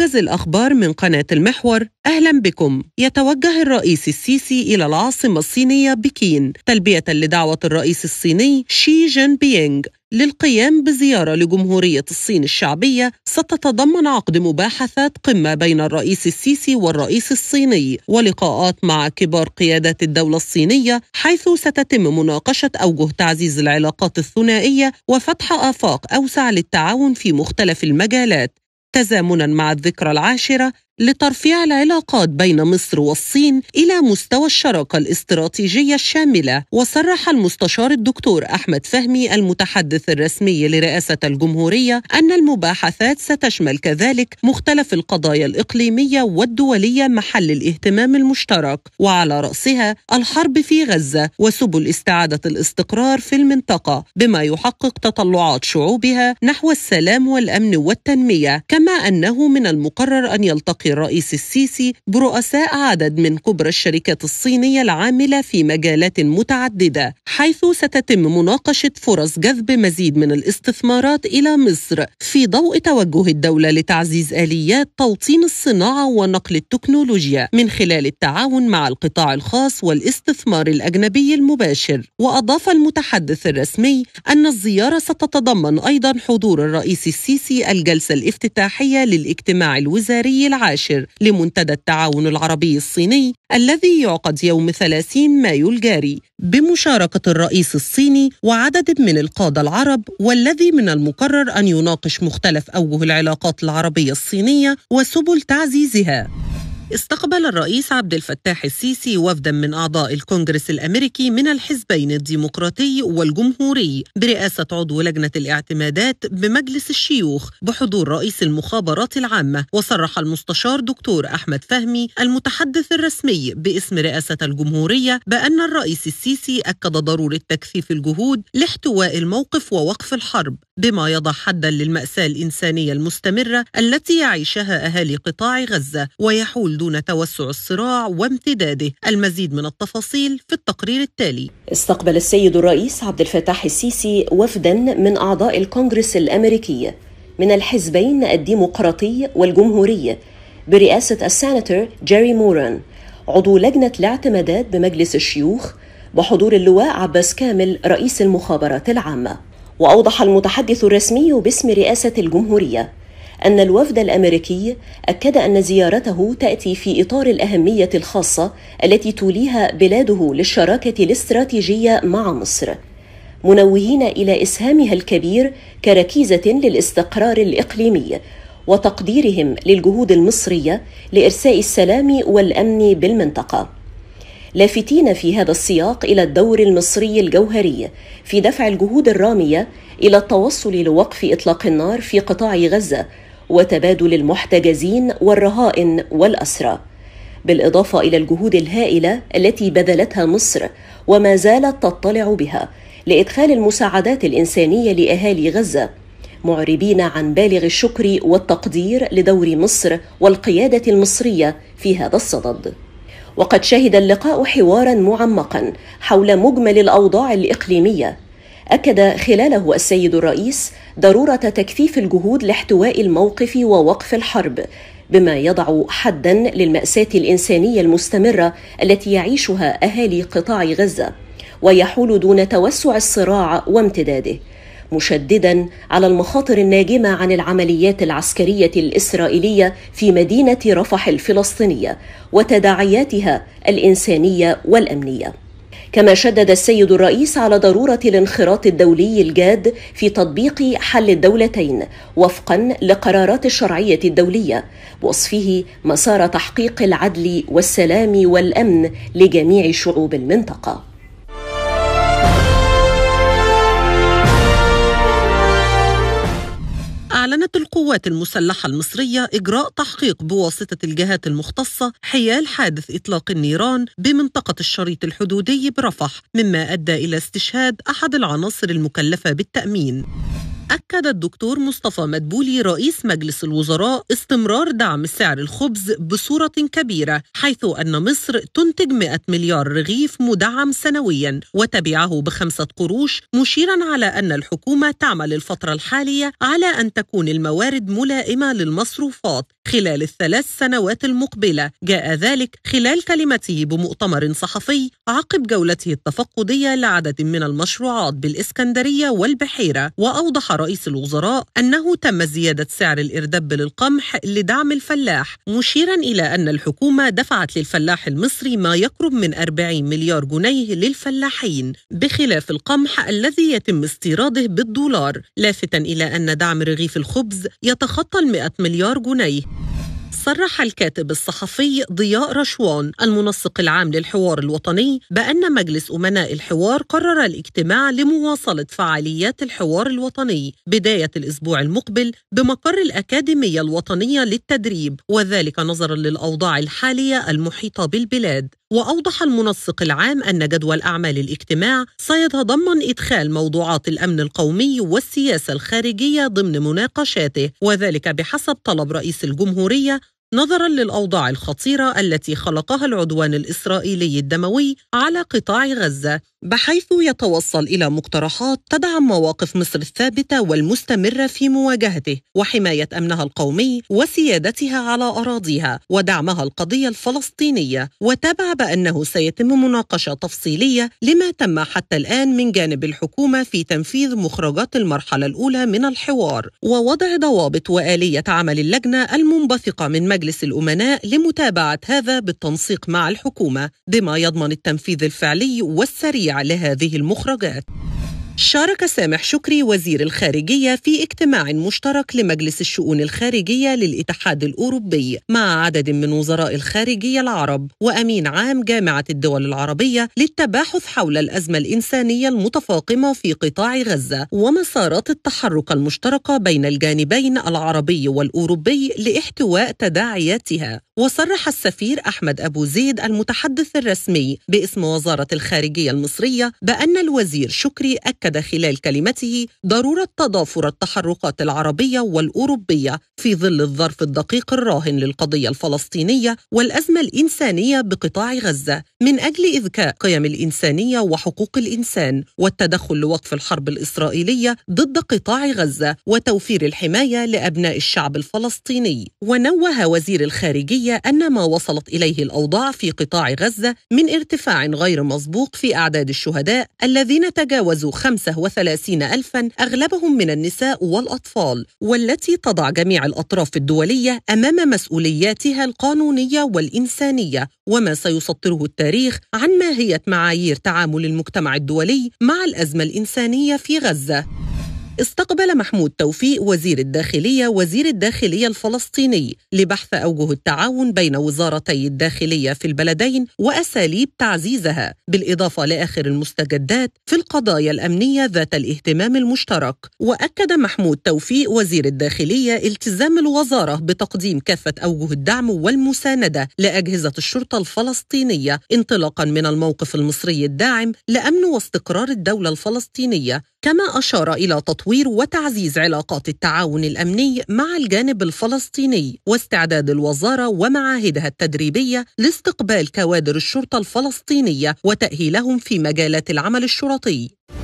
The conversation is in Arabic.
موجز الأخبار من قناة المحور أهلا بكم يتوجه الرئيس السيسي إلى العاصمة الصينية بكين تلبية لدعوة الرئيس الصيني شي جين بيينغ للقيام بزيارة لجمهورية الصين الشعبية ستتضمن عقد مباحثات قمة بين الرئيس السيسي والرئيس الصيني ولقاءات مع كبار قيادة الدولة الصينية حيث ستتم مناقشة أوجه تعزيز العلاقات الثنائية وفتح آفاق أوسع للتعاون في مختلف المجالات تزامنا مع الذكرى العاشرة لترفيع العلاقات بين مصر والصين إلى مستوى الشراكة الاستراتيجية الشاملة وصرح المستشار الدكتور أحمد فهمي المتحدث الرسمي لرئاسة الجمهورية أن المباحثات ستشمل كذلك مختلف القضايا الإقليمية والدولية محل الاهتمام المشترك وعلى رأسها الحرب في غزة وسبل استعادة الاستقرار في المنطقة بما يحقق تطلعات شعوبها نحو السلام والأمن والتنمية كما أنه من المقرر أن يلتقي الرئيس السيسي برؤساء عدد من كبرى الشركات الصينية العاملة في مجالات متعددة حيث ستتم مناقشة فرص جذب مزيد من الاستثمارات إلى مصر في ضوء توجه الدولة لتعزيز آليات توطين الصناعة ونقل التكنولوجيا من خلال التعاون مع القطاع الخاص والاستثمار الأجنبي المباشر وأضاف المتحدث الرسمي أن الزيارة ستتضمن أيضا حضور الرئيس السيسي الجلسة الافتتاحية للاجتماع الوزاري العاشر المباشر لمنتدى التعاون العربي الصيني الذي يعقد يوم 30 مايو الجاري بمشاركة الرئيس الصيني وعدد من القادة العرب والذي من المقرر أن يناقش مختلف أوجه العلاقات العربية الصينية وسبل تعزيزها استقبل الرئيس عبد الفتاح السيسي وفدا من اعضاء الكونغرس الامريكي من الحزبين الديمقراطي والجمهوري برئاسه عضو لجنه الاعتمادات بمجلس الشيوخ بحضور رئيس المخابرات العامه وصرح المستشار دكتور احمد فهمي المتحدث الرسمي باسم رئاسه الجمهوريه بان الرئيس السيسي اكد ضروره تكثيف الجهود لاحتواء الموقف ووقف الحرب بما يضع حدا للماساه الانسانيه المستمره التي يعيشها اهالي قطاع غزه ويحول دون توسع الصراع وامتداده المزيد من التفاصيل في التقرير التالي استقبل السيد الرئيس عبد الفتاح السيسي وفدا من أعضاء الكونغرس الأمريكي من الحزبين الديمقراطي والجمهوري برئاسة السناتور جيري موران عضو لجنة الاعتمادات بمجلس الشيوخ بحضور اللواء عباس كامل رئيس المخابرات العامة وأوضح المتحدث الرسمي باسم رئاسة الجمهورية أن الوفد الأمريكي أكد أن زيارته تأتي في إطار الأهمية الخاصة التي توليها بلاده للشراكة الاستراتيجية مع مصر منوهين إلى إسهامها الكبير كركيزة للاستقرار الإقليمي وتقديرهم للجهود المصرية لإرساء السلام والأمن بالمنطقة لافتين في هذا السياق الى الدور المصري الجوهري في دفع الجهود الراميه الى التوصل لوقف اطلاق النار في قطاع غزه وتبادل المحتجزين والرهائن والاسرى بالاضافه الى الجهود الهائله التي بذلتها مصر وما زالت تطلع بها لادخال المساعدات الانسانيه لاهالي غزه معربين عن بالغ الشكر والتقدير لدور مصر والقياده المصريه في هذا الصدد وقد شهد اللقاء حوارا معمقا حول مجمل الاوضاع الاقليميه اكد خلاله السيد الرئيس ضروره تكثيف الجهود لاحتواء الموقف ووقف الحرب بما يضع حدا للماساه الانسانيه المستمره التي يعيشها اهالي قطاع غزه ويحول دون توسع الصراع وامتداده مشددا على المخاطر الناجمه عن العمليات العسكريه الاسرائيليه في مدينه رفح الفلسطينيه وتداعياتها الانسانيه والامنيه كما شدد السيد الرئيس على ضروره الانخراط الدولي الجاد في تطبيق حل الدولتين وفقا لقرارات الشرعيه الدوليه بوصفه مسار تحقيق العدل والسلام والامن لجميع شعوب المنطقه قررت القوات المسلحة المصرية إجراء تحقيق بواسطة الجهات المختصة حيال حادث إطلاق النيران بمنطقة الشريط الحدودي برفح مما أدى إلى استشهاد أحد العناصر المكلفة بالتأمين أكد الدكتور مصطفى مدبولي رئيس مجلس الوزراء استمرار دعم سعر الخبز بصورة كبيرة حيث أن مصر تنتج 100 مليار رغيف مدعم سنويا وتبيعه بخمسة قروش مشيرا على أن الحكومة تعمل الفترة الحالية على أن تكون الموارد ملائمة للمصروفات خلال الثلاث سنوات المقبلة جاء ذلك خلال كلمته بمؤتمر صحفي عقب جولته التفقدية لعدد من المشروعات بالإسكندرية والبحيرة وأوضح رئيس الوزراء أنه تم زيادة سعر الإردب للقمح لدعم الفلاح مشيرا إلى أن الحكومة دفعت للفلاح المصري ما يقرب من 40 مليار جنيه للفلاحين بخلاف القمح الذي يتم استيراده بالدولار لافتا إلى أن دعم رغيف الخبز يتخطى ال 100 مليار جنيه صرح الكاتب الصحفي ضياء رشوان المنسق العام للحوار الوطني بأن مجلس أمناء الحوار قرر الاجتماع لمواصلة فعاليات الحوار الوطني بداية الأسبوع المقبل بمقر الأكاديمية الوطنية للتدريب وذلك نظرا للأوضاع الحالية المحيطة بالبلاد وأوضح المنسق العام أن جدول أعمال الاجتماع سيتضمن إدخال موضوعات الأمن القومي والسياسة الخارجية ضمن مناقشاته وذلك بحسب طلب رئيس الجمهورية نظرا للاوضاع الخطيره التي خلقها العدوان الاسرائيلي الدموي على قطاع غزه بحيث يتوصل الى مقترحات تدعم مواقف مصر الثابته والمستمره في مواجهته وحمايه امنها القومي وسيادتها على اراضيها ودعمها القضيه الفلسطينيه وتابع بانه سيتم مناقشه تفصيليه لما تم حتى الان من جانب الحكومه في تنفيذ مخرجات المرحله الاولى من الحوار ووضع ضوابط واليه عمل اللجنه المنبثقه من مجلس الأمناء لمتابعة هذا بالتنسيق مع الحكومة بما يضمن التنفيذ الفعلي والسريع لهذه المخرجات شارك سامح شكري وزير الخارجية في اجتماع مشترك لمجلس الشؤون الخارجية للاتحاد الأوروبي مع عدد من وزراء الخارجية العرب وأمين عام جامعة الدول العربية للتباحث حول الأزمة الإنسانية المتفاقمة في قطاع غزة ومسارات التحرك المشتركة بين الجانبين العربي والأوروبي لاحتواء تداعياتها وصرح السفير أحمد أبو زيد المتحدث الرسمي باسم وزارة الخارجية المصرية بأن الوزير شكري أكد خلال كلمته ضرورة تضافر التحركات العربية والأوروبية في ظل الظرف الدقيق الراهن للقضية الفلسطينية والأزمة الإنسانية بقطاع غزة من أجل إذكاء قيم الإنسانية وحقوق الإنسان والتدخل لوقف الحرب الإسرائيلية ضد قطاع غزة وتوفير الحماية لأبناء الشعب الفلسطيني ونوه وزير الخارجية أن ما وصلت إليه الأوضاع في قطاع غزة من ارتفاع غير مسبوق في أعداد الشهداء الذين تجاوزوا 35 ألفا أغلبهم من النساء والأطفال والتي تضع جميع الأطراف الدولية أمام مسؤولياتها القانونية والإنسانية وما سيسطره التاريخ عن ماهية معايير تعامل المجتمع الدولي مع الأزمة الإنسانية في غزة استقبل محمود توفيق وزير الداخلية وزير الداخلية الفلسطيني لبحث أوجه التعاون بين وزارتي الداخلية في البلدين وأساليب تعزيزها بالإضافة لآخر المستجدات في القضايا الأمنية ذات الاهتمام المشترك وأكد محمود توفيق وزير الداخلية التزام الوزارة بتقديم كافة أوجه الدعم والمساندة لأجهزة الشرطة الفلسطينية انطلاقا من الموقف المصري الداعم لأمن واستقرار الدولة الفلسطينية كما أشار إلى تطوير وتعزيز علاقات التعاون الأمني مع الجانب الفلسطيني واستعداد الوزارة ومعاهدها التدريبية لاستقبال كوادر الشرطة الفلسطينية وتأهيلهم في مجالات العمل الشرطي